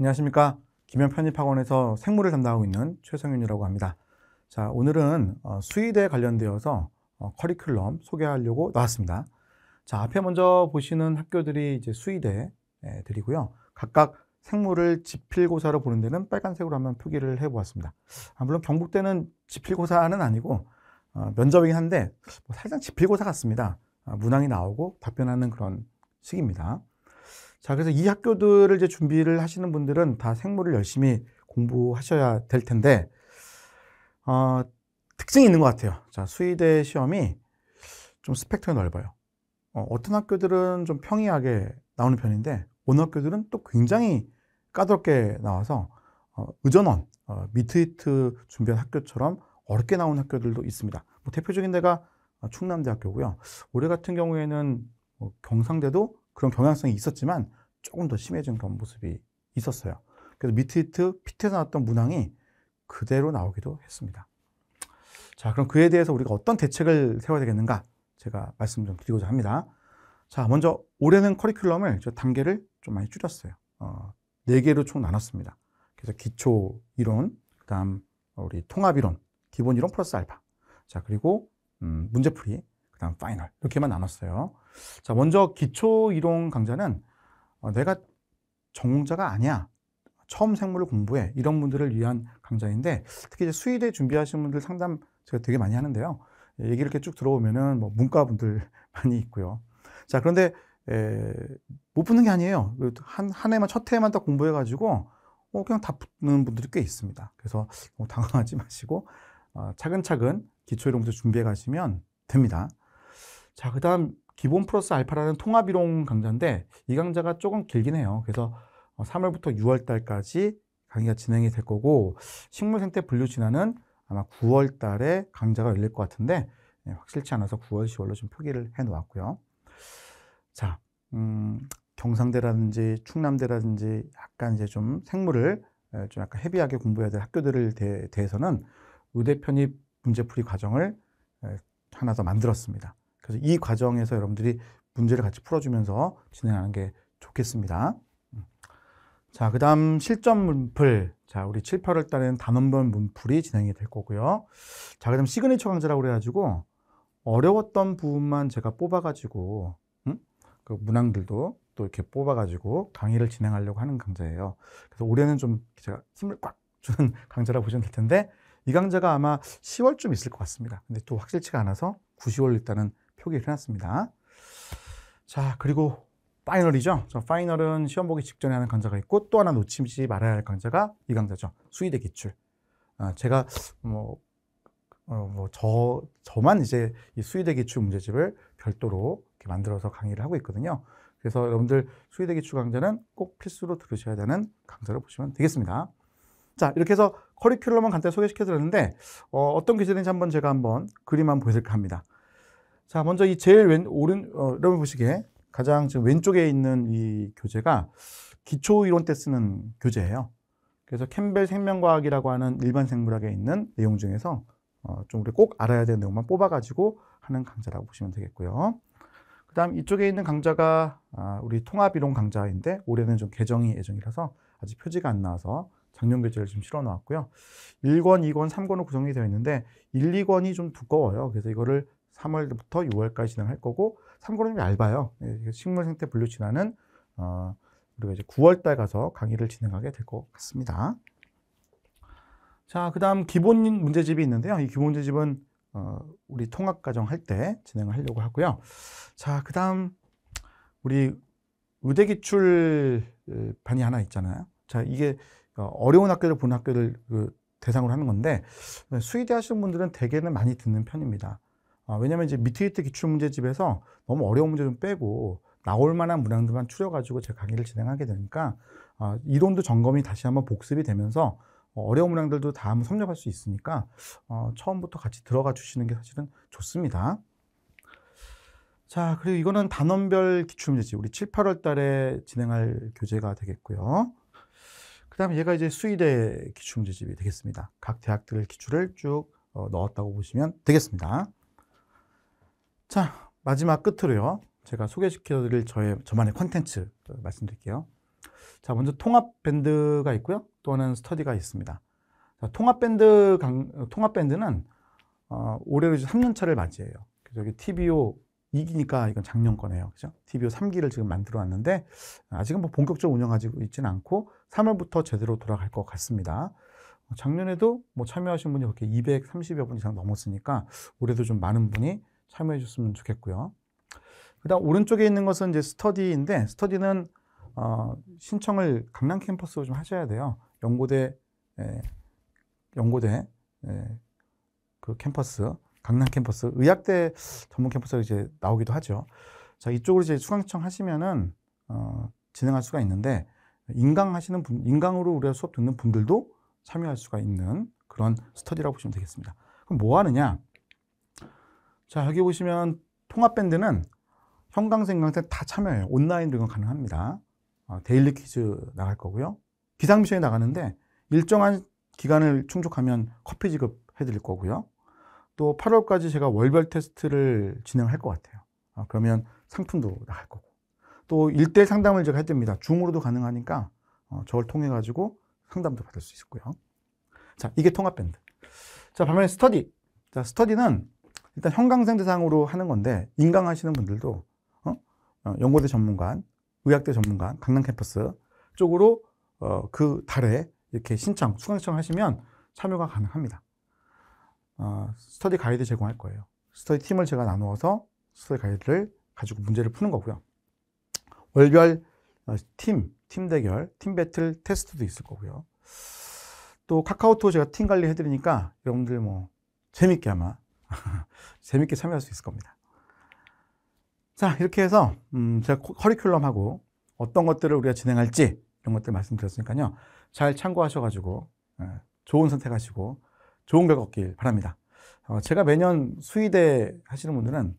안녕하십니까. 김현 편입학원에서 생물을 담당하고 있는 최성윤이라고 합니다. 자, 오늘은 어, 수의대 관련되어서 어, 커리큘럼 소개하려고 나왔습니다. 자, 앞에 먼저 보시는 학교들이 이제 수의대들이고요. 각각 생물을 지필고사로 보는 데는 빨간색으로 한번 표기를 해보았습니다. 아, 물론 경북대는 지필고사는 아니고 어, 면접이긴 한데 뭐 살짝 지필고사 같습니다. 아, 문항이 나오고 답변하는 그런 식입니다. 자, 그래서 이 학교들을 이제 준비를 하시는 분들은 다 생물을 열심히 공부하셔야 될 텐데, 어, 특징이 있는 것 같아요. 자, 수의대 시험이 좀스펙터가 넓어요. 어, 떤 학교들은 좀 평이하게 나오는 편인데, 어느 학교들은 또 굉장히 까다롭게 나와서, 어, 의전원, 어, 미트히트 준비한 학교처럼 어렵게 나온 학교들도 있습니다. 뭐 대표적인 데가 충남대학교고요. 올해 같은 경우에는 뭐 경상대도 그런 경향성이 있었지만 조금 더 심해진 그런 모습이 있었어요. 그래서 미트히트 피트에서 나왔던 문항이 그대로 나오기도 했습니다. 자, 그럼 그에 대해서 우리가 어떤 대책을 세워야 되겠는가? 제가 말씀 좀 드리고자 합니다. 자, 먼저 올해는 커리큘럼을 저 단계를 좀 많이 줄였어요. 어, 네 개로 총 나눴습니다. 그래서 기초 이론, 그다음 우리 통합 이론, 기본 이론 플러스 알파. 자, 그리고 음, 문제풀이, 그다음 파이널 이렇게만 나눴어요. 자, 먼저 기초 이론 강좌는 어, 내가 전공자가 아니야. 처음 생물을 공부해 이런 분들을 위한 강좌인데 특히 이제 수의대 준비하시는 분들 상담 제가 되게 많이 하는데요. 예, 얘기 이렇게 쭉 들어보면은 뭐 문과 분들 많이 있고요. 자 그런데 에, 못 붙는 게 아니에요. 한한 그 해만 첫 해만 딱 공부해가지고 어, 그냥 다 붙는 분들이 꽤 있습니다. 그래서 뭐 당황하지 마시고 어, 차근차근 기초 이론부터 준비해 가시면 됩니다. 자, 그 다음 기본 플러스 알파라는 통합이론 강좌인데 이 강좌가 조금 길긴 해요. 그래서 3월부터 어, 6월 달까지 강의가 진행이 될 거고 식물 생태 분류 진화는 아마 9월 달에 강좌가 열릴 것 같은데 네, 확실치 않아서 9월, 10월로 좀 표기를 해 놓았고요. 자, 음, 경상대라든지 충남대라든지 약간 이제 좀 생물을 예, 좀 약간 헤비하게 공부해야 될 학교들을 대, 해서는 의대 편입 문제풀이 과정을 예, 하나 더 만들었습니다. 그래서 이 과정에서 여러분들이 문제를 같이 풀어주면서 진행하는 게 좋겠습니다. 음. 자, 그 다음 실전 문풀. 자, 우리 7, 8월 달에는 단원본 문풀이 진행이 될 거고요. 자, 그 다음 시그니처 강좌라고 그래가지고 어려웠던 부분만 제가 뽑아가지고, 음? 그 문항들도 또 이렇게 뽑아가지고 강의를 진행하려고 하는 강좌예요. 그래서 올해는 좀 제가 힘을 꽉 주는 강좌라고 보시면 될 텐데, 이 강좌가 아마 10월쯤 있을 것 같습니다. 근데 또 확실치가 않아서 9, 0월 일단은 표기를 해놨습니다. 자, 그리고 파이널이죠. 저 파이널은 시험 보기 직전에 하는 강좌가 있고 또 하나 놓치지 말아야 할 강좌가 이 강좌죠. 수의대 기출. 아, 제가 뭐, 어, 뭐, 저, 저만 이제 이 수의대 기출 문제집을 별도로 이렇게 만들어서 강의를 하고 있거든요. 그래서 여러분들 수의대 기출 강좌는 꼭 필수로 들으셔야 되는 강좌를 보시면 되겠습니다. 자, 이렇게 해서 커리큘럼은 간단히 소개시켜 드렸는데, 어, 어떤 기재인지 한번 제가 한번 그림 한번 보여드릴까 합니다. 자, 먼저 이 제일 왼, 오른, 어, 여러분 보시기에 가장 지금 왼쪽에 있는 이 교재가 기초 이론 때 쓰는 교재예요. 그래서 캠벨 생명과학이라고 하는 일반 생물학에 있는 내용 중에서 어, 좀 우리 꼭 알아야 되는 내용만 뽑아가지고 하는 강좌라고 보시면 되겠고요. 그 다음 이쪽에 있는 강좌가 아, 우리 통합이론 강좌인데 올해는 좀 개정이 예정이라서 아직 표지가 안 나와서 작년 교재를 좀 실어 놓았고요. 1권, 2권, 3권으로 구성이 되어 있는데 1, 2권이 좀 두꺼워요. 그래서 이거를 3월부터 6월까지 진행할 거고 참고로 좀 얇아요. 예, 식물 생태 분류 진화는 어, 우리가 이제 9월 달 가서 강의를 진행하게 될 것 같습니다. 자, 그다음 기본 문제집이 있는데요. 이 기본 문제집은 어, 우리 통합 과정 할 때 진행을 하려고 하고요. 자, 그다음 우리 의대 기출 반이 하나 있잖아요. 자, 이게 어, 어려운 학교를 본 학교를 그 대상으로 하는 건데 어, 수의대 하시는 분들은 대개는 많이 듣는 편입니다. 아, 왜냐면 이제 밑에 있던 기출문제집에서 너무 어려운 문제 좀 빼고 나올 만한 문항들만 추려가지고 제 강의를 진행하게 되니까 아, 이론도 점검이 다시 한번 복습이 되면서 어, 어려운 문항들도 다 한번 섭렵할 수 있으니까 어, 처음부터 같이 들어가 주시는 게 사실은 좋습니다. 자, 그리고 이거는 단원별 기출문제집. 우리 7, 8월 달에 진행할 교재가 되겠고요. 그 다음에 얘가 이제 수의대 기출문제집이 되겠습니다. 각 대학들 기출을 쭉 어, 넣었다고 보시면 되겠습니다. 자, 마지막 끝으로요. 제가 소개시켜 드릴 저의, 저만의 콘텐츠 말씀드릴게요. 자, 먼저 통합밴드가 있고요. 또는 스터디가 있습니다. 자, 통합밴드, 강, 통합밴드는 어, 올해로 이제 3년차를 맞이해요. 그래서 여기 TBO 2기니까 이건 작년 거네요. 그죠? TBO 3기를 지금 만들어 왔는데, 아직은 뭐 본격적으로 운영하고 있지는 않고, 3월부터 제대로 돌아갈 것 같습니다. 작년에도 뭐 참여하신 분이 그렇게 230여 분 이상 넘었으니까, 올해도 좀 많은 분이 참여해 주셨으면 좋겠고요. 그다음 오른쪽에 있는 것은 이제 스터디인데 스터디는 어, 신청을 강남 캠퍼스로 좀 하셔야 돼요. 연고대 에, 예, 연고대 에, 예, 그 캠퍼스 강남 캠퍼스 의학대 전문 캠퍼스가 이제 나오기도 하죠. 자 이쪽으로 이제 수강청 하시면은 어, 진행할 수가 있는데 인강 하시는 분 인강으로 우리가 수업 듣는 분들도 참여할 수가 있는 그런 스터디라고 보시면 되겠습니다. 그럼 뭐 하느냐? 자, 여기 보시면 통합밴드는 형광생강세 다 참여해요. 온라인 등은 가능합니다. 어, 데일리 퀴즈 나갈 거고요. 기상 미션에 나가는데 일정한 기간을 충족하면 커피 지급해 드릴 거고요. 또 8월까지 제가 월별 테스트를 진행할 것 같아요. 어, 그러면 상품도 나갈 거고. 또 1대1 상담을 제가 해드립니다. 줌으로도 가능하니까 어, 저를 통해 가지고 상담도 받을 수 있고요. 자, 이게 통합밴드. 자, 반면에 스터디. 자, 스터디는 일단 형광생 대상으로 하는 건데 인강하시는 분들도 어? 어, 연고대 전문관, 의학대 전문관, 강남 캠퍼스 쪽으로 어, 그 달에 이렇게 신청, 수강 신청하시면 참여가 가능합니다. 어, 스터디 가이드 제공할 거예요. 스터디 팀을 제가 나누어서 스터디 가이드를 가지고 문제를 푸는 거고요. 월별 어, 팀, 팀 대결, 팀 배틀 테스트도 있을 거고요. 또 카카오톡 제가 팀 관리 해드리니까 여러분들 뭐 재밌게 아마 재밌게 참여할 수 있을 겁니다. 자, 이렇게 해서 음, 제가 커리큘럼하고 어떤 것들을 우리가 진행할지 이런 것들 말씀드렸으니까요. 잘 참고하셔가지고 예, 좋은 선택하시고 좋은 결과 얻길 바랍니다. 어, 제가 매년 수의대 하시는 분들은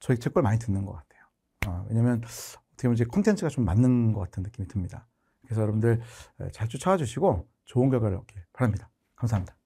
저희 책걸 많이 듣는 것 같아요. 어, 왜냐면 어떻게 보면 이제 콘텐츠가 좀 맞는 것 같은 느낌이 듭니다. 그래서 여러분들 예, 잘 쫓아와 주시고 좋은 결과를 얻길 바랍니다. 감사합니다.